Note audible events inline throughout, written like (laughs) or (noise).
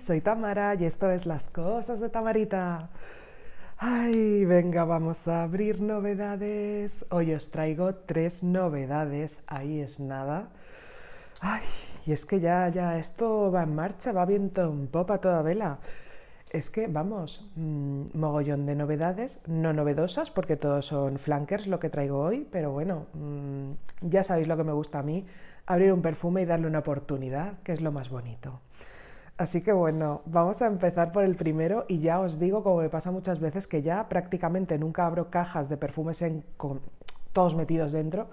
soy Tamara y esto es Las Cosas de Tamarita. Ay, venga, vamos a abrir novedades. Hoy os traigo tres novedades, ahí es nada. Ay, y es que ya, ya, esto va en marcha, va viento en popa toda vela. Es que, vamos, mm, mogollón de novedades, no novedosas, porque todos son flankers lo que traigo hoy, pero bueno, mm, ya sabéis lo que me gusta a mí, abrir un perfume y darle una oportunidad, que es lo más bonito. Así que bueno, vamos a empezar por el primero y ya os digo, como me pasa muchas veces, que ya prácticamente nunca abro cajas de perfumes en, con todos metidos dentro,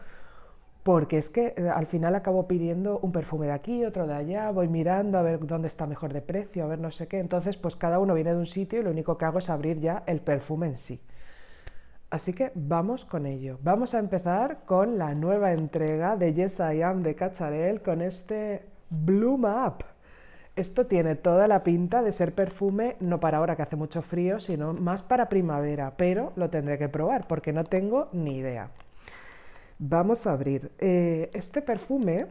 porque es que eh, al final acabo pidiendo un perfume de aquí, otro de allá, voy mirando a ver dónde está mejor de precio, a ver no sé qué. Entonces, pues cada uno viene de un sitio y lo único que hago es abrir ya el perfume en sí. Así que vamos con ello. Vamos a empezar con la nueva entrega de Yes I de Cacharel con este Bloom Up. Esto tiene toda la pinta de ser perfume, no para ahora que hace mucho frío, sino más para primavera, pero lo tendré que probar porque no tengo ni idea. Vamos a abrir. Eh, este perfume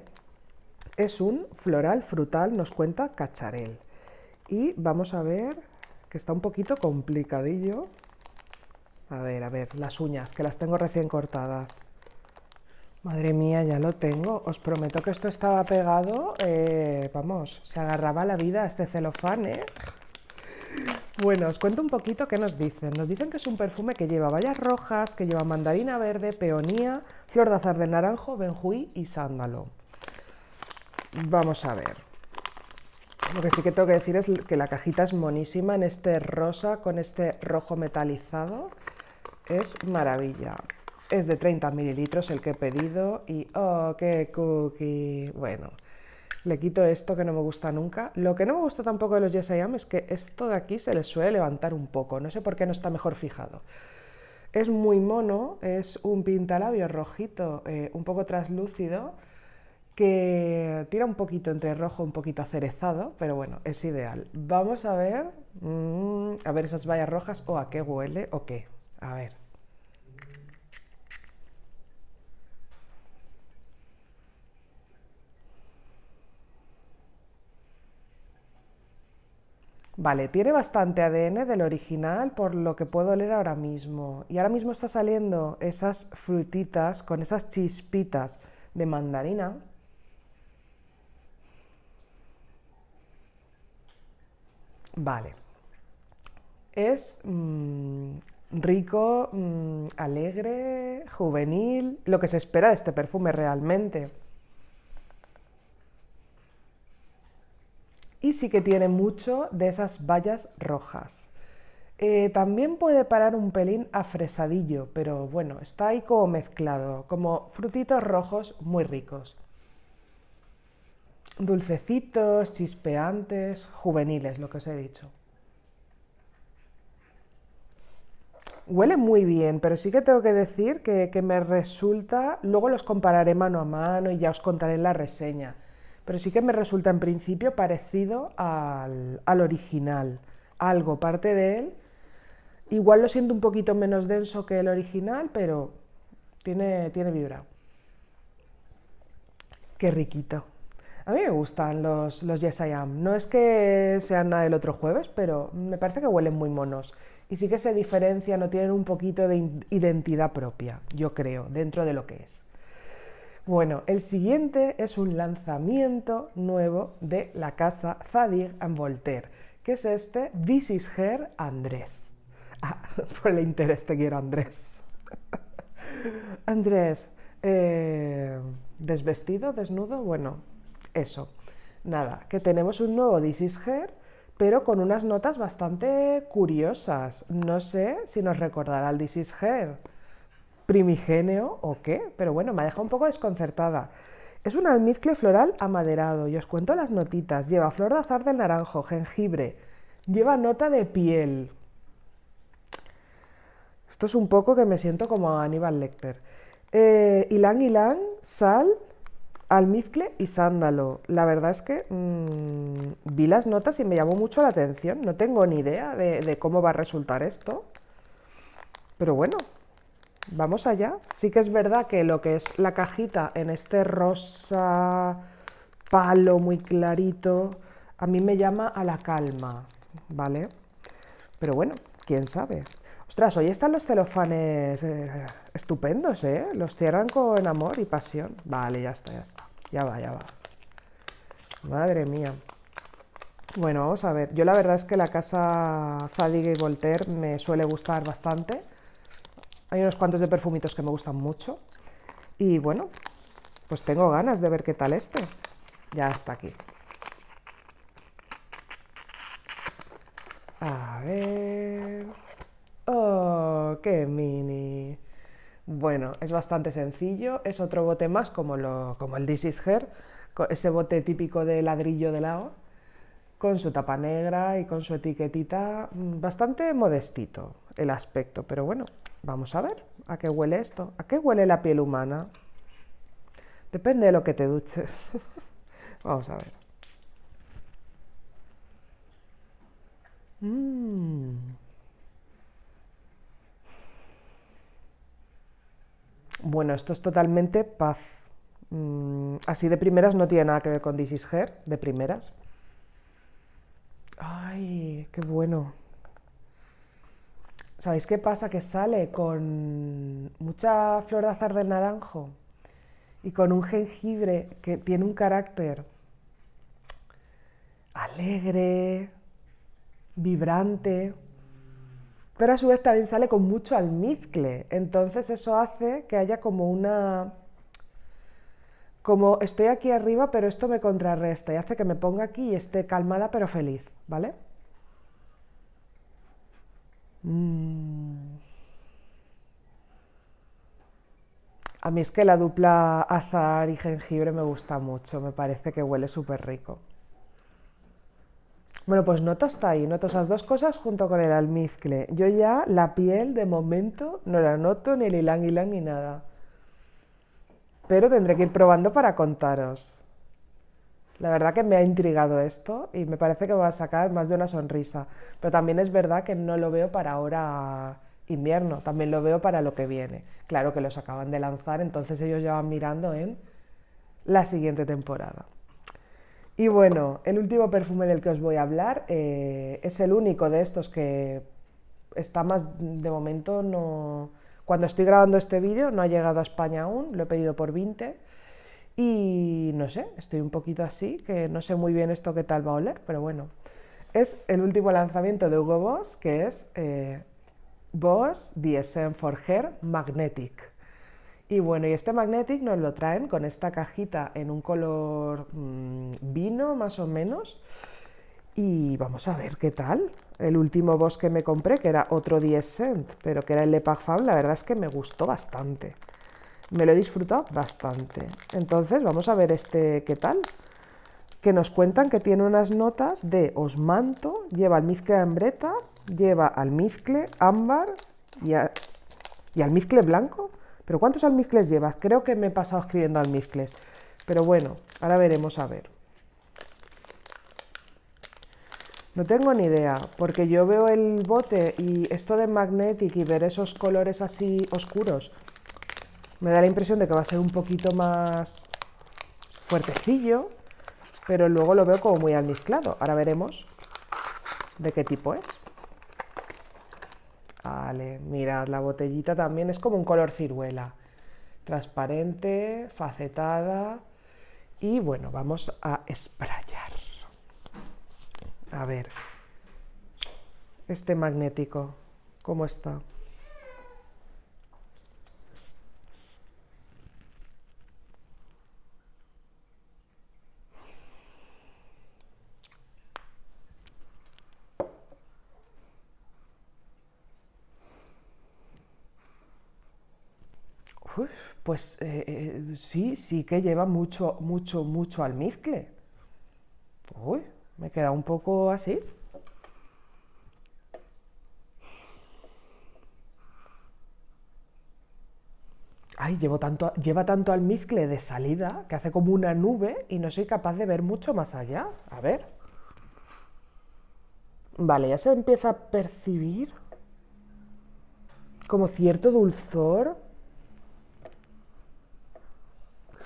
es un floral frutal, nos cuenta Cacharel. Y vamos a ver que está un poquito complicadillo. A ver, a ver, las uñas, que las tengo recién cortadas. Madre mía, ya lo tengo. Os prometo que esto estaba pegado. Eh, vamos, se agarraba la vida a este celofán, ¿eh? Bueno, os cuento un poquito qué nos dicen. Nos dicen que es un perfume que lleva bayas rojas, que lleva mandarina verde, peonía, flor de azar de naranjo, benjuí y sándalo. Vamos a ver. Lo que sí que tengo que decir es que la cajita es monísima en este rosa con este rojo metalizado. Es maravilla. Es de 30 mililitros el que he pedido y ¡oh, qué cookie! Bueno, le quito esto que no me gusta nunca. Lo que no me gusta tampoco de los Yes Am es que esto de aquí se le suele levantar un poco. No sé por qué no está mejor fijado. Es muy mono, es un pintalabio rojito, eh, un poco traslúcido, que tira un poquito entre rojo, un poquito acerezado, pero bueno, es ideal. Vamos a ver, mm, a ver esas vallas rojas, o a qué huele, o qué. A ver. Vale, tiene bastante ADN del original por lo que puedo leer ahora mismo. Y ahora mismo está saliendo esas frutitas con esas chispitas de mandarina. Vale. Es mm, rico, mm, alegre, juvenil, lo que se espera de este perfume realmente. y sí que tiene mucho de esas bayas rojas. Eh, también puede parar un pelín a fresadillo, pero bueno, está ahí como mezclado, como frutitos rojos muy ricos. Dulcecitos, chispeantes, juveniles, lo que os he dicho. huele muy bien, pero sí que tengo que decir que, me resulta, luego los compararé mano a mano y ya os contaré la reseña, pero sí que me resulta en principio parecido al, original, algo parte de él. Igual lo siento un poquito menos denso que el original, pero tiene, tiene vibra. Qué riquito. A mí me gustan los, los Yes I Am. No es que sean nada del otro jueves, pero me parece que huelen muy monos. Y sí que se diferencian o tienen un poquito de identidad propia, yo creo, dentro de lo que es. Bueno, el siguiente es un lanzamiento nuevo de la casa Zadig en Voltaire, que es este This is Her Andrés. (laughs) Ah, (laughs) por el interés te quiero, Andrés. (laughs) Andrés, eh, desvestido, desnudo, bueno, eso. Nada, que tenemos un nuevo This is Her, pero con unas notas bastante curiosas. No sé si nos recordará el This is Her primigenio o qué, pero bueno, me ha dejado un poco desconcertada. Es un almizcle floral amaderado y os cuento las notitas. Lleva flor de azar del naranjo, jengibre, lleva nota de piel. Esto es un poco que me siento como Aníbal Lecter. Eh, ylang sal, almizcle y sándalo. La verdad es que mm, vi las notas y me llamó mucho la atención. No tengo ni idea de cómo va a resultar esto. Pero bueno, Vamos allá. Sí que es verdad que lo que es la cajita en este rosa palo muy clarito, a mí me llama a la calma, ¿vale? Pero bueno, quién sabe. Ostras, hoy están los celofanes eh, estupendos, ¿eh? Los cierran con amor y pasión. Vale, ya está, ya está. Ya va, ya va. Madre mía. Bueno, vamos a ver. Yo la verdad es que la casa Zadig y Voltaire me suele gustar bastante. Hay unos cuantos de perfumitos que me gustan mucho. Y bueno, pues tengo ganas de ver qué tal este. Ya está aquí. A ver... ¡Oh, qué mini! Bueno, es bastante sencillo. Es otro bote más como, lo, como el This is Her, ese bote típico de ladrillo de lago con su tapa negra y con su etiquetita. Mm, bastante modestito el aspecto, pero bueno, Vamos a ver, ¿a qué huele esto? ¿A qué huele la piel humana? Depende de lo que te duches. (laughs) Vamos a ver. Mm. Bueno, esto es totalmente paz. Mm, así de primeras no tiene nada que ver con This de primeras. Ay, qué bueno. ¿Sabéis qué pasa? Que sale con mucha flor de azar del naranjo y con un jengibre que tiene un carácter alegre, vibrante, pero a su vez también sale con mucho almizcle. Entonces eso hace que haya como una... como estoy aquí arriba, pero esto me contrarresta y hace que me ponga aquí y esté calmada pero feliz, ¿vale? Mm. A mí es que la dupla azar y jengibre me gusta mucho, me parece que huele súper rico. Bueno, pues noto hasta ahí, noto esas dos cosas junto con el almizcle. Yo ya la piel de momento no la noto ni el ylang ni nada. Pero tendré que ir probando para contaros. La verdad que me ha intrigado esto y me parece que me va a sacar más de una sonrisa. Pero también es verdad que no lo veo para ahora invierno, también lo veo para lo que viene. Claro que los acaban de lanzar, entonces ellos ya van mirando en la siguiente temporada. Y bueno, el último perfume del que os voy a hablar eh, es el único de estos que está más de momento no. Cuando estoy grabando este vídeo no ha llegado a España aún, lo he pedido por 20 y no sé, estoy un poquito así, que no sé muy bien esto qué tal va a oler, pero bueno. Es el último lanzamiento de Hugo Boss, que es eh, Boss DSM for Magnetic. Y bueno, y este Magnetic nos lo traen con esta cajita en un color mm, vino, más o menos. Y vamos a ver qué tal. El último boss que me compré, que era otro 10 cent, pero que era el Lepag Fab, la verdad es que me gustó bastante me lo he disfrutado bastante. Entonces vamos a ver este qué tal, que nos cuentan que tiene unas notas de osmanto, lleva almizcle ambreta, lleva almizcle ámbar y, y almizcle blanco. ¿Pero cuántos almizcles llevas? Creo que me he pasado escribiendo almizcles. Pero bueno, ahora veremos a ver. No tengo ni idea, porque yo veo el bote y esto de Magnetic y ver esos colores así oscuros, me da la impresión de que va a ser un poquito más fuertecillo, pero luego lo veo como muy almizclado. Ahora veremos de qué tipo es. Vale, mirad, la botellita también es como un color ciruela. Transparente, facetada. Y bueno, vamos a esprayar A ver, este magnético, ¿cómo está? pues eh, eh, sí, sí que lleva mucho, mucho, mucho almizcle. Uy, me queda un poco así. Ay, llevo tanto, lleva tanto almizcle de salida que hace como una nube y no soy capaz de ver mucho más allá. A ver. Vale, ya se empieza a percibir como cierto dulzor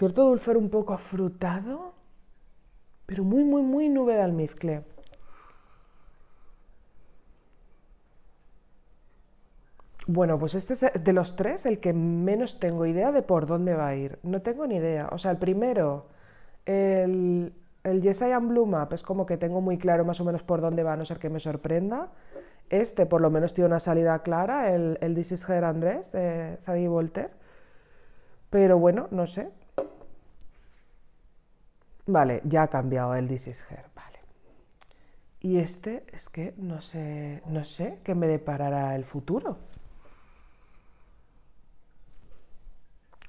cierto dulzor un poco afrutado, pero muy, muy, muy nube de almizcle. Bueno, pues este es de los tres el que menos tengo idea de por dónde va a ir. No tengo ni idea. O sea, el primero, el, el Yes Blue Map, es como que tengo muy claro más o menos por dónde va, a no ser que me sorprenda. Este por lo menos tiene una salida clara, el, el This is Her Andrés de Zadie Volter. Pero bueno, no sé. Vale, ya ha cambiado el This is vale. Y este es que no sé, no sé qué me deparará el futuro.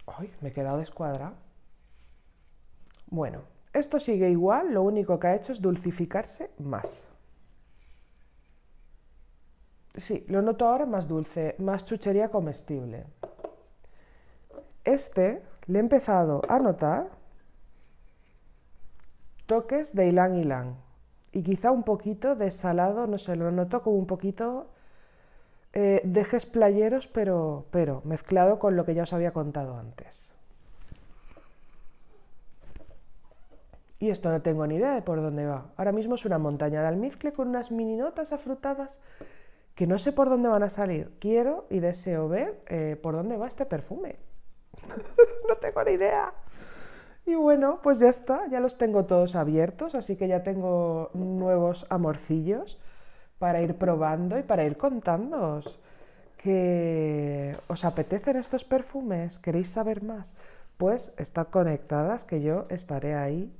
Ay, me he quedado descuadrado. Bueno, esto sigue igual, lo único que ha hecho es dulcificarse más. Sí, lo noto ahora más dulce, más chuchería comestible. Este le he empezado a notar toques de Ilan Ilan. Y quizá un poquito de salado, no sé, lo noto como un poquito eh, de dejes playeros, pero, pero mezclado con lo que ya os había contado antes. Y esto no tengo ni idea de por dónde va. Ahora mismo es una montaña de almizcle con unas mini notas afrutadas que no sé por dónde van a salir. Quiero y deseo ver eh, por dónde va este perfume. (laughs) no tengo ni idea. Y bueno, pues ya está, ya los tengo todos abiertos, así que ya tengo nuevos amorcillos para ir probando y para ir contándoos que os apetecen estos perfumes, queréis saber más, pues estad conectadas que yo estaré ahí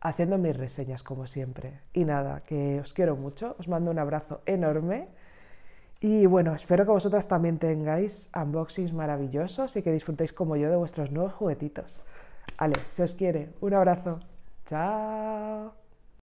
haciendo mis reseñas como siempre. Y nada, que os quiero mucho, os mando un abrazo enorme y bueno, espero que vosotras también tengáis unboxings maravillosos y que disfrutéis como yo de vuestros nuevos juguetitos. Ale, se os quiere. Un abrazo. Chao.